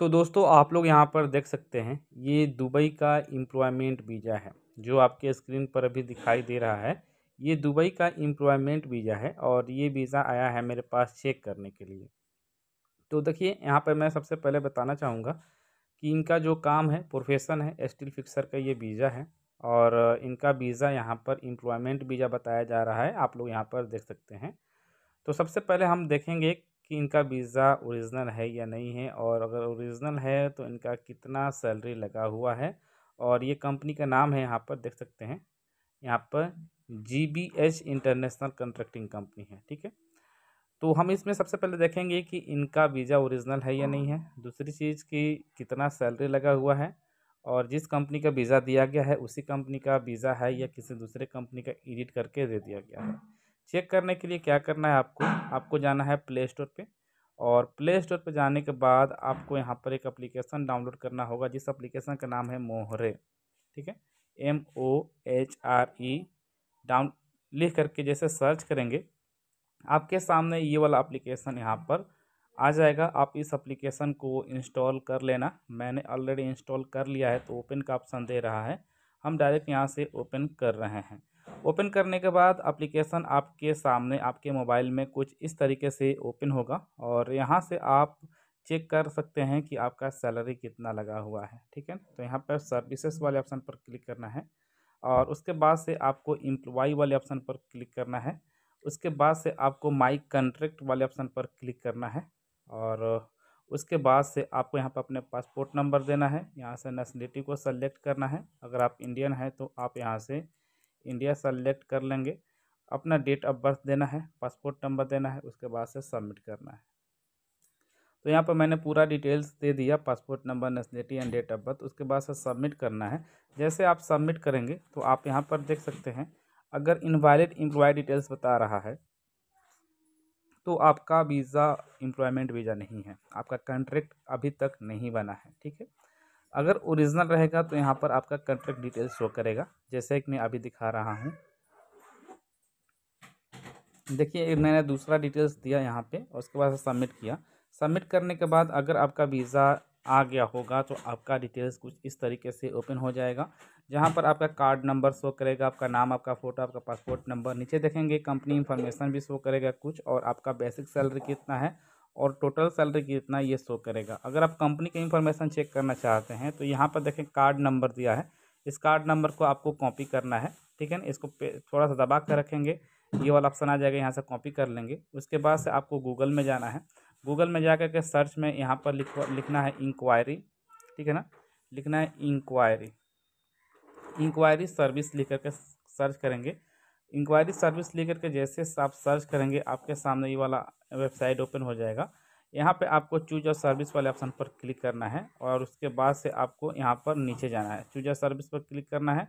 तो दोस्तों आप लोग यहाँ पर देख सकते हैं ये दुबई का एम्प्लॉयमेंट वीज़ा है जो आपके स्क्रीन पर अभी दिखाई दे रहा है ये दुबई का एम्प्लॉयमेंट वीज़ा है और ये वीज़ा आया है मेरे पास चेक करने के लिए तो देखिए यहाँ पर मैं सबसे पहले बताना चाहूँगा कि इनका जो काम है प्रोफेशन है स्टील फिक्सर का ये वीज़ा है और इनका वीज़ा यहाँ पर एम्प्लॉयमेंट वीज़ा बताया जा रहा है आप लोग यहाँ पर देख सकते हैं तो सबसे पहले हम देखेंगे कि इनका वीज़ा ओरिजिनल है या नहीं है और अगर ओरिजिनल है तो इनका कितना सैलरी लगा हुआ है और ये कंपनी का नाम है यहाँ पर देख सकते हैं यहाँ पर G B H international contracting company है ठीक है तो हम इसमें सबसे पहले देखेंगे कि इनका वीज़ा ओरिजिनल है या नहीं है दूसरी चीज़ कि कितना सैलरी लगा हुआ है और जिस कंपनी का वीज़ा दिया गया है उसी कंपनी का वीज़ा है या किसी दूसरे कंपनी का एडिट करके दे दिया गया है चेक करने के लिए क्या करना है आपको आपको जाना है प्ले स्टोर पर और प्ले स्टोर पर जाने के बाद आपको यहाँ पर एक अप्लीकेशन डाउनलोड करना होगा जिस अप्लीकेशन का नाम है मोहरे ठीक है M O H R E down लिख करके जैसे सर्च करेंगे आपके सामने ये वाला एप्लीकेशन यहाँ पर आ जाएगा आप इस एप्लीकेशन को इंस्टॉल कर लेना मैंने ऑलरेडी इंस्टॉल कर लिया है तो ओपन का ऑप्शन दे रहा है हम डायरेक्ट यहाँ से ओपन कर रहे हैं ओपन करने के बाद एप्लीकेशन आपके सामने आपके मोबाइल में कुछ इस तरीके से ओपन होगा और यहाँ से आप चेक कर सकते हैं कि आपका सैलरी कितना लगा हुआ है ठीक है तो यहाँ पर सर्विसेज वाले ऑप्शन पर क्लिक करना है और उसके बाद से आपको एम्प्लॉई वाले ऑप्शन पर क्लिक करना है उसके बाद से आपको माई कंट्रैक्ट वाले ऑप्शन पर क्लिक करना है और उसके बाद से आपको यहाँ पर अपने पासपोर्ट नंबर देना है यहाँ से नेशनलिटी को सेलेक्ट करना है अगर आप इंडियन हैं तो आप यहाँ से इंडिया सेलेक्ट कर लेंगे अपना डेट ऑफ बर्थ देना है पासपोर्ट नंबर देना है उसके बाद से सबमिट करना है तो यहाँ पर मैंने पूरा डिटेल्स दे दिया passport number nationality and date of birth उसके बाद से सबमिट करना है जैसे आप सबमिट करेंगे तो आप यहाँ पर देख सकते हैं अगर इनवैलिड एम्प्लॉय डिटेल्स बता रहा है तो आपका वीज़ा एम्प्लॉयमेंट वीज़ा नहीं है आपका कॉन्ट्रैक्ट अभी तक नहीं बना है ठीक है अगर ओरिजिनल रहेगा तो यहाँ पर आपका कंट्रैक्ट डिटेल शो करेगा जैसे कि मैं अभी दिखा रहा हूँ देखिए मैंने दूसरा डिटेल्स दिया यहाँ पे और उसके बाद सबमिट किया सबमिट करने के बाद अगर आपका वीज़ा आ गया होगा तो आपका डिटेल्स कुछ इस तरीके से ओपन हो जाएगा जहाँ पर आपका कार्ड नंबर शो करेगा आपका नाम आपका फ़ोटो आपका पासपोर्ट नंबर नीचे देखेंगे कंपनी इन्फॉर्मेशन भी शो करेगा कुछ और आपका बेसिक सैलरी कितना है और टोटल सैलरी कितना ये शो करेगा अगर आप कंपनी का इन्फॉर्मेशन चेक करना चाहते हैं तो यहाँ पर देखें कार्ड नंबर दिया है इस कार्ड नंबर को आपको कॉपी करना है ठीक है ना इसको थोड़ा सा दबा कर रखेंगे ये वाला ऑप्शन आ जाएगा यहाँ से कॉपी कर लेंगे उसके बाद से आपको गूगल में जाना है गूगल में जा कर के सर्च में यहाँ पर लिख लिखना है इंक्वायरी ठीक है ना लिखना है इंक्वायरी इंक्वायरी सर्विस लिख करके सर्च करेंगे इंक्वायरी सर्विस लेकर के जैसे आप सर्च करेंगे आपके सामने ये वाला वेबसाइट ओपन हो जाएगा यहाँ पे आपको चूज और सर्विस वाले ऑप्शन पर क्लिक करना है और उसके बाद से आपको यहाँ पर नीचे जाना है चूज और सर्विस पर क्लिक करना है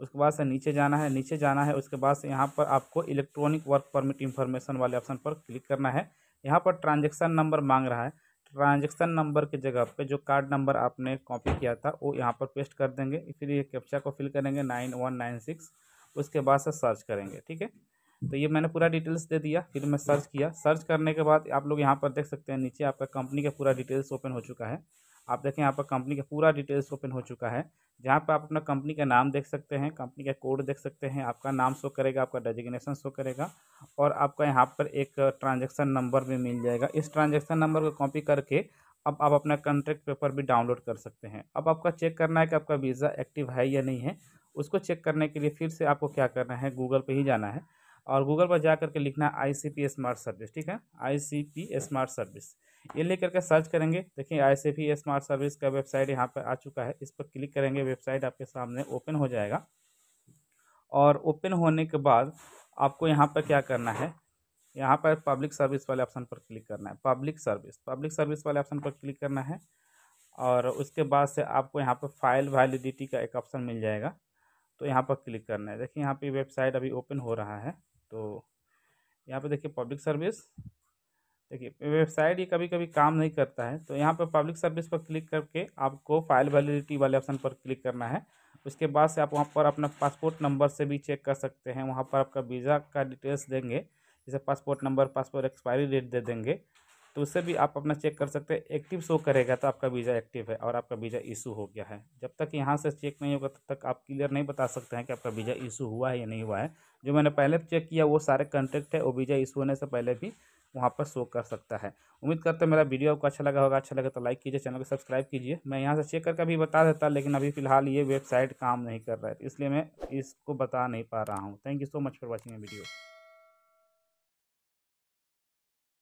उसके बाद से नीचे जाना है नीचे जाना है उसके बाद से यहाँ पर आपको इलेक्ट्रॉनिक वर्क परमिट इन्फॉर्मेशन वाले ऑप्शन पर क्लिक करना है यहाँ पर ट्रांजेक्शन नंबर मांग रहा है ट्रांजेक्शन नंबर के जगह पे जो कार्ड नंबर आपने कॉपी किया था वो यहाँ पर पेस्ट कर देंगे फिर ये कैप्चा को फिल करेंगे नाइन वन नाइन सिक्स उसके बाद से सर्च करेंगे ठीक है तो ये मैंने पूरा डिटेल्स दे दिया फिर मैं सर्च किया सर्च करने के बाद आप लोग यहाँ पर देख सकते हैं नीचे आपका कंपनी का पूरा डिटेल्स ओपन हो चुका है आप देखें यहाँ पर कंपनी का पूरा डिटेल्स ओपन हो चुका है जहाँ पर आप अपना कंपनी का नाम देख सकते हैं कंपनी का कोड देख सकते हैं आपका नाम शो करेगा आपका डेजिग्नेशन शो करेगा और आपका यहाँ पर एक ट्रांजेक्शन नंबर भी मिल जाएगा इस ट्रांजेक्शन नंबर को कॉपी करके अब आप अपना कंट्रैक्ट पेपर भी डाउनलोड कर सकते हैं अब आपका चेक करना है कि आपका वीज़ा एक्टिव है या नहीं है उसको चेक करने के लिए फिर से आपको क्या करना है गूगल पर ही जाना है और गूगल पर जा करके लिखना है I C P smart service ठीक है I C P smart service ये ले करके सर्च करेंगे देखिए I C P smart service का वेबसाइट यहाँ पर आ चुका है इस पर क्लिक करेंगे वेबसाइट आपके सामने ओपन हो जाएगा और ओपन होने के बाद आपको यहाँ पर क्या करना है यहाँ पर पब्लिक सर्विस वाले ऑप्शन पर क्लिक करना है पब्लिक सर्विस पब्लिक सर्विस वाले ऑप्शन पर क्लिक करना है और उसके बाद से आपको यहाँ पर फाइल वैलिडिटी का एक ऑप्शन मिल जाएगा तो यहाँ पर क्लिक करना है देखिए यहाँ पे वेबसाइट अभी ओपन हो रहा है तो यहाँ पे देखिए पब्लिक सर्विस देखिए वेबसाइट ये कभी कभी काम नहीं करता है तो यहाँ पर पब्लिक सर्विस पर क्लिक करके आपको फाइल वैलिडिटी वाले ऑप्शन पर क्लिक करना है उसके बाद से आप वहाँ पर अपना पासपोर्ट नंबर से भी चेक कर सकते हैं वहाँ पर आपका वीज़ा का डिटेल्स देंगे जैसे passport number passport expiry date दे देंगे तो उससे भी आप अपना चेक कर सकते हैं एक्टिव शो करेगा तो आपका वीज़ा एक्टिव है और आपका वीज़ा इशू हो गया है जब तक यहाँ से चेक नहीं होगा तब तक आप क्लियर नहीं बता सकते हैं कि आपका वीज़ा इशू हुआ है या नहीं हुआ है जो मैंने पहले चेक किया वो सारे कॉन्टैक्ट है वो वीज़ा इशू होने से पहले भी वहाँ पर शो कर सकता है उम्मीद करते हैं मेरा वीडियो आपको अच्छा लगा होगा अच्छा लगे तो लाइक कीजिए चैनल को सब्सक्राइब कीजिए मैं यहाँ से चेक करके अभी बता देता लेकिन अभी फिलहाल ये वेबसाइट काम नहीं कर रहा है इसलिए मैं इसको बता नहीं पा रहा हूँ thank you so much for watching video